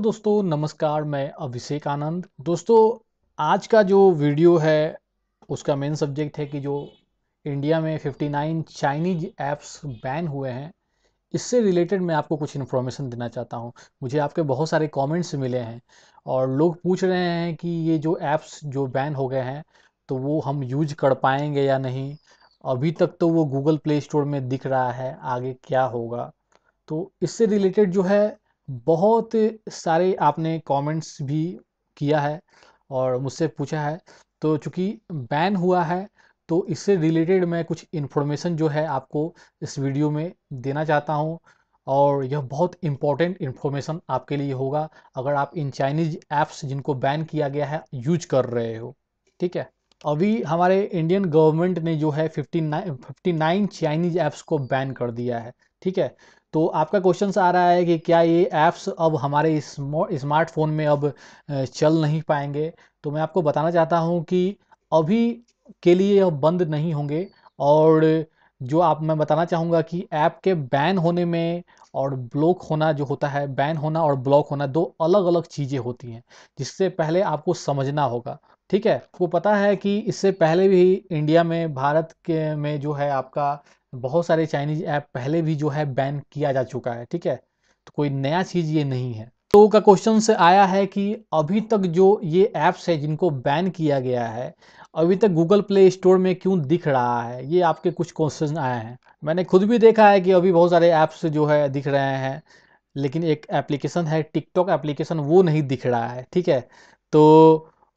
दोस्तों नमस्कार मैं अभिषेक आनंद दोस्तों आज का जो वीडियो है उसका मेन सब्जेक्ट है कि जो इंडिया में 59 चाइनीज ऐप्स बैन हुए हैं इससे रिलेटेड मैं आपको कुछ इन्फॉर्मेशन देना चाहता हूं मुझे आपके बहुत सारे कमेंट्स मिले हैं और लोग पूछ रहे हैं कि ये जो ऐप्स जो बैन हो गए हैं तो वो हम यूज कर पाएंगे या नहीं अभी तक तो वो गूगल प्ले स्टोर में दिख रहा है आगे क्या होगा तो इससे रिलेटेड जो है बहुत सारे आपने कमेंट्स भी किया है और मुझसे पूछा है तो चूंकि बैन हुआ है तो इससे रिलेटेड मैं कुछ इन्फॉर्मेशन जो है आपको इस वीडियो में देना चाहता हूं और यह बहुत इम्पॉर्टेंट इन्फॉर्मेशन आपके लिए होगा अगर आप इन चाइनीज ऐप्स जिनको बैन किया गया है यूज कर रहे हो ठीक है अभी हमारे इंडियन गवर्नमेंट ने जो है fifty nine fifty nine Chinese apps को बैन कर दिया है ठीक है तो आपका क्वेश्चन आ रहा है कि क्या ये ऐप्स अब हमारे स्मार्टफोन में अब चल नहीं पाएंगे तो मैं आपको बताना चाहता हूँ कि अभी के लिए अब बंद नहीं होंगे और जो आप मैं बताना चाहूँगा कि ऐप के बैन होने में और ब्लॉक होना जो होता है बैन होना और ब्लॉक होना दो अलग अलग चीज़ें होती हैं जिससे पहले आपको समझना होगा ठीक है वो पता है कि इससे पहले भी इंडिया में भारत के में जो है आपका बहुत सारे चाइनीज ऐप पहले भी जो है बैन किया जा चुका है ठीक है तो कोई नया चीज़ ये नहीं है तो का क्वेश्चन से आया है कि अभी तक जो ये ऐप्स है जिनको बैन किया गया है अभी तक गूगल प्ले स्टोर में क्यों दिख रहा है ये आपके कुछ क्वेश्चन आए हैं मैंने खुद भी देखा है कि अभी बहुत सारे ऐप्स जो है दिख रहे हैं लेकिन एक एप्लीकेशन है टिकटॉक एप्लीकेशन वो नहीं दिख रहा है ठीक है तो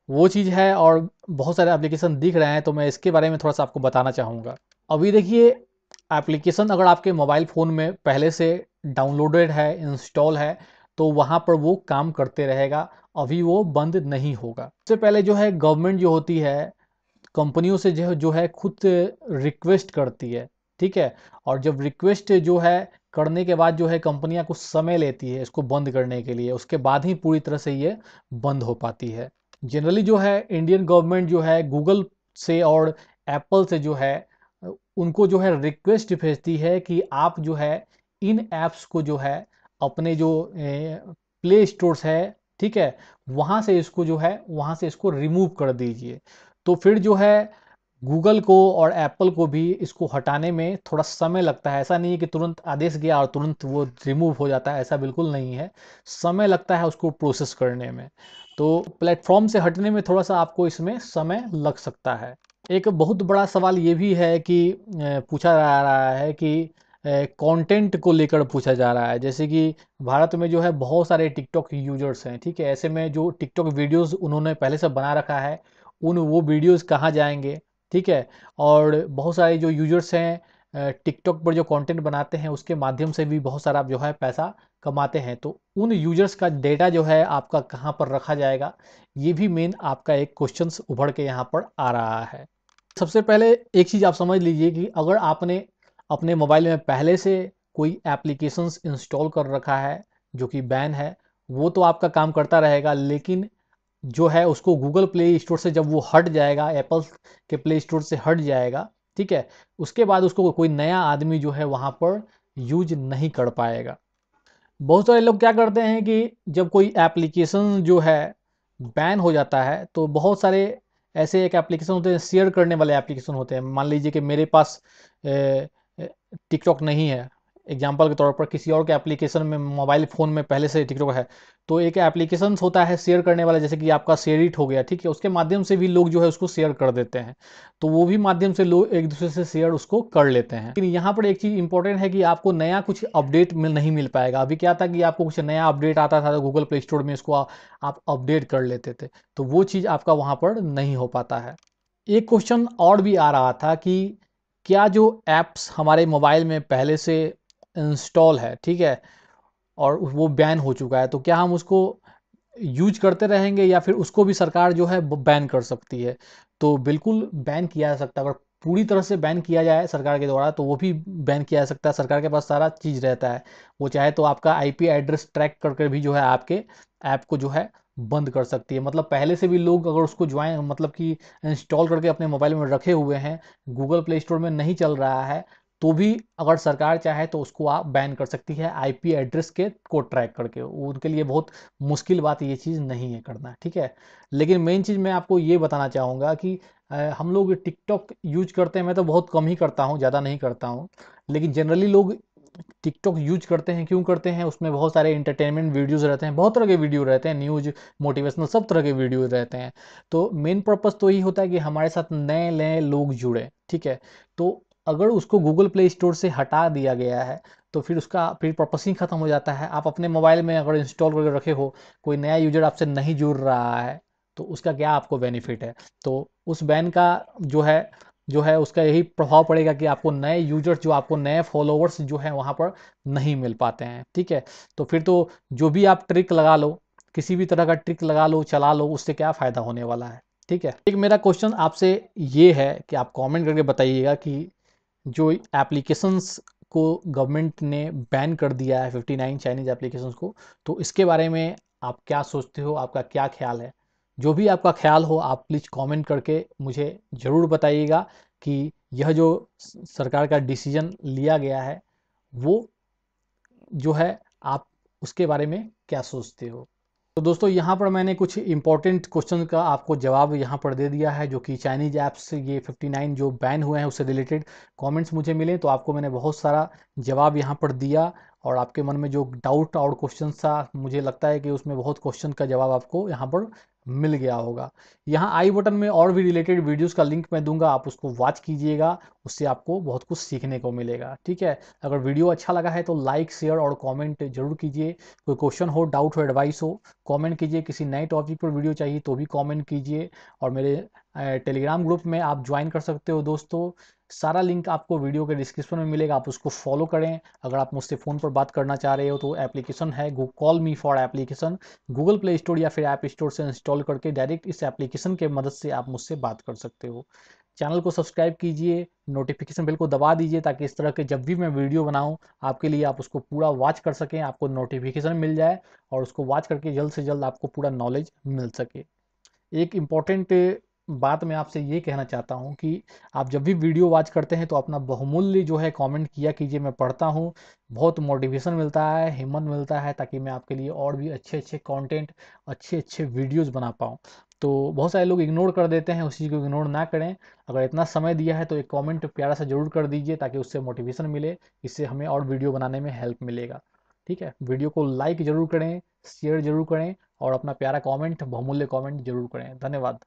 वो चीज़ है और बहुत सारे एप्लीकेशन दिख रहे हैं तो मैं इसके बारे में थोड़ा सा आपको बताना चाहूँगा अभी देखिए एप्लीकेशन अगर आपके मोबाइल फ़ोन में पहले से डाउनलोडेड है इंस्टॉल है तो वहाँ पर वो काम करते रहेगा अभी वो बंद नहीं होगा सबसे पहले जो है गवर्नमेंट जो होती है कंपनियों से जो जो है खुद रिक्वेस्ट करती है ठीक है और जब रिक्वेस्ट जो है करने के बाद जो है कंपनियां कुछ समय लेती है इसको बंद करने के लिए उसके बाद ही पूरी तरह से ये बंद हो पाती है जनरली जो है इंडियन गवर्नमेंट जो है गूगल से और एप्पल से जो है उनको जो है रिक्वेस्ट भेजती है कि आप जो है इन ऐप्स को जो है अपने जो प्ले स्टोर्स है ठीक है वहाँ से इसको जो है वहाँ से इसको रिमूव कर दीजिए तो फिर जो है गूगल को और एप्पल को भी इसको हटाने में थोड़ा समय लगता है ऐसा नहीं है कि तुरंत आदेश गया और तुरंत वो रिमूव हो जाता है ऐसा बिल्कुल नहीं है समय लगता है उसको प्रोसेस करने में तो प्लेटफॉर्म से हटने में थोड़ा सा आपको इसमें समय लग सकता है एक बहुत बड़ा सवाल ये भी है कि पूछा जा रहा है कि कंटेंट को लेकर पूछा जा रहा है जैसे कि भारत में जो है बहुत सारे टिकटॉक यूजर्स हैं ठीक है ऐसे में जो टिकटॉक वीडियोस उन्होंने पहले से बना रखा है उन वो वीडियोस कहाँ जाएंगे ठीक है और बहुत सारे जो यूजर्स हैं टिकटॉक पर जो कंटेंट बनाते हैं उसके माध्यम से भी बहुत सारा जो है पैसा कमाते हैं तो उन यूजर्स का डेटा जो है आपका कहाँ पर रखा जाएगा ये भी मेन आपका एक क्वेश्चन उभर के यहाँ पर आ रहा है सबसे पहले एक चीज़ आप समझ लीजिए कि अगर आपने अपने मोबाइल में पहले से कोई एप्लीकेशंस इंस्टॉल कर रखा है जो कि बैन है वो तो आपका काम करता रहेगा लेकिन जो है उसको गूगल प्ले स्टोर से जब वो हट जाएगा एप्पल के प्ले स्टोर से हट जाएगा ठीक है उसके बाद उसको कोई नया आदमी जो है वहाँ पर यूज नहीं कर पाएगा बहुत सारे लोग क्या करते हैं कि जब कोई एप्लीकेशन जो है बैन हो जाता है तो बहुत सारे ऐसे एक एप्लीकेशन होते हैं शेयर करने वाले एप्लीकेशन होते हैं मान लीजिए कि मेरे पास टिकटॉक नहीं है एग्जाम्पल के तौर पर किसी और के एप्लीकेशन में मोबाइल फ़ोन में पहले से टिकटॉक है तो एक एप्लीकेशन होता है शेयर करने वाला जैसे कि आपका शेयर इट हो गया ठीक है उसके माध्यम से भी लोग जो है उसको शेयर कर देते हैं तो वो भी माध्यम से लोग एक दूसरे से शेयर उसको कर लेते हैं लेकिन यहाँ पर एक चीज़ इंपॉर्टेंट है कि आपको नया कुछ अपडेट मिल नहीं मिल पाएगा अभी क्या था कि आपको कुछ नया अपडेट आता था तो गूगल प्ले स्टोर में इसको आप अपडेट कर लेते थे तो वो चीज़ आपका वहाँ पर नहीं हो पाता है एक क्वेश्चन और भी आ रहा था कि क्या जो ऐप्स हमारे मोबाइल में पहले से इंस्टॉल है ठीक है और वो बैन हो चुका है तो क्या हम उसको यूज करते रहेंगे या फिर उसको भी सरकार जो है बैन कर सकती है तो बिल्कुल बैन किया जा सकता है अगर पूरी तरह से बैन किया जाए सरकार के द्वारा तो वो भी बैन किया जा सकता है सरकार के पास सारा चीज़ रहता है वो चाहे तो आपका आईपी एड्रेस ट्रैक करके भी जो है आपके ऐप को जो है बंद कर सकती है मतलब पहले से भी लोग अगर उसको ज्वाइन मतलब कि इंस्टॉल करके अपने मोबाइल में रखे हुए हैं गूगल प्ले स्टोर में नहीं चल रहा है तो भी अगर सरकार चाहे तो उसको आप बैन कर सकती है आईपी एड्रेस के को ट्रैक करके उनके लिए बहुत मुश्किल बात ये चीज़ नहीं है करना ठीक है लेकिन मेन चीज़ मैं आपको ये बताना चाहूँगा कि हम लोग टिकटॉक यूज करते हैं मैं तो बहुत कम ही करता हूँ ज़्यादा नहीं करता हूँ लेकिन जनरली लोग टिकटॉक यूज करते हैं क्यों करते हैं उसमें बहुत सारे इंटरटेनमेंट वीडियोस रहते हैं बहुत तरह के वीडियो रहते हैं न्यूज मोटिवेशनल सब तरह के वीडियो रहते हैं तो मेन पर्पस तो यही होता है कि हमारे साथ नए नए लोग जुड़े ठीक है तो अगर उसको गूगल प्ले स्टोर से हटा दिया गया है तो फिर उसका फिर प्रोसेसिंग ख़त्म हो जाता है आप अपने मोबाइल में अगर इंस्टॉल करके रखे हो कोई नया यूजर आपसे नहीं जुड़ रहा है तो उसका क्या आपको बेनिफिट है तो उस बैन का जो है जो है उसका यही प्रभाव पड़ेगा कि आपको नए यूजर्स जो आपको नए फॉलोअर्स जो हैं वहाँ पर नहीं मिल पाते हैं ठीक है तो फिर तो जो भी आप ट्रिक लगा लो किसी भी तरह का ट्रिक लगा लो चला लो उससे क्या फ़ायदा होने वाला है ठीक है एक मेरा क्वेश्चन आपसे ये है कि आप कमेंट करके बताइएगा कि जो एप्लीकेशंस को गवर्नमेंट ने बैन कर दिया है 59 चाइनीज़ एप्लीकेशंस को तो इसके बारे में आप क्या सोचते हो आपका क्या ख्याल है जो भी आपका ख्याल हो आप प्लीज़ कमेंट करके मुझे ज़रूर बताइएगा कि यह जो सरकार का डिसीजन लिया गया है वो जो है आप उसके बारे में क्या सोचते हो तो दोस्तों यहाँ पर मैंने कुछ इंपॉर्टेंट क्वेश्चन का आपको जवाब यहाँ पर दे दिया है जो कि चाइनीज ऐप्स ये 59 जो बैन हुए हैं उससे रिलेटेड कमेंट्स मुझे मिले तो आपको मैंने बहुत सारा जवाब यहाँ पर दिया और आपके मन में जो डाउट और क्वेश्चन था मुझे लगता है कि उसमें बहुत क्वेश्चन का जवाब आपको यहाँ पर मिल गया होगा यहाँ आई बटन में और भी रिलेटेड वीडियोस का लिंक मैं दूंगा आप उसको वॉच कीजिएगा उससे आपको बहुत कुछ सीखने को मिलेगा ठीक है अगर वीडियो अच्छा लगा है तो लाइक शेयर और कमेंट जरूर कीजिए कोई क्वेश्चन हो डाउट हो एडवाइस हो कमेंट कीजिए किसी नए टॉपिक पर वीडियो चाहिए तो भी कमेंट कीजिए और मेरे टेलीग्राम ग्रुप में आप ज्वाइन कर सकते हो दोस्तों सारा लिंक आपको वीडियो के डिस्क्रिप्शन में मिलेगा आप उसको फॉलो करें अगर आप मुझसे फ़ोन पर बात करना चाह रहे हो तो एप्लीकेशन है go call me for application Google play store या फिर ऐप स्टोर से इंस्टॉल करके डायरेक्ट इस एप्लीकेशन के मदद से आप मुझसे बात कर सकते हो चैनल को सब्सक्राइब कीजिए नोटिफिकेशन बिल को दबा दीजिए ताकि इस तरह के जब भी मैं वीडियो बनाऊं आपके लिए आप उसको पूरा वॉच कर सकें आपको नोटिफिकेशन मिल जाए और उसको वॉच करके जल्द से जल्द आपको पूरा नॉलेज मिल सके एक इम्पॉर्टेंट बात मैं आपसे ये कहना चाहता हूँ कि आप जब भी वीडियो वॉच करते हैं तो अपना बहुमूल्य जो है कमेंट किया कीजिए मैं पढ़ता हूँ बहुत मोटिवेशन मिलता है हिम्मत मिलता है ताकि मैं आपके लिए और भी अच्छे अच्छे कंटेंट अच्छे अच्छे वीडियोस बना पाऊँ तो बहुत सारे लोग इग्नोर कर देते हैं उस चीज़ को इग्नोर ना करें अगर इतना समय दिया है तो एक कॉमेंट प्यारा सा जरूर कर दीजिए ताकि उससे मोटिवेशन मिले इससे हमें और वीडियो बनाने में हेल्प मिलेगा ठीक है वीडियो को लाइक ज़रूर करें शेयर ज़रूर करें और अपना प्यारा कॉमेंट बहुमूल्य कॉमेंट जरूर करें धन्यवाद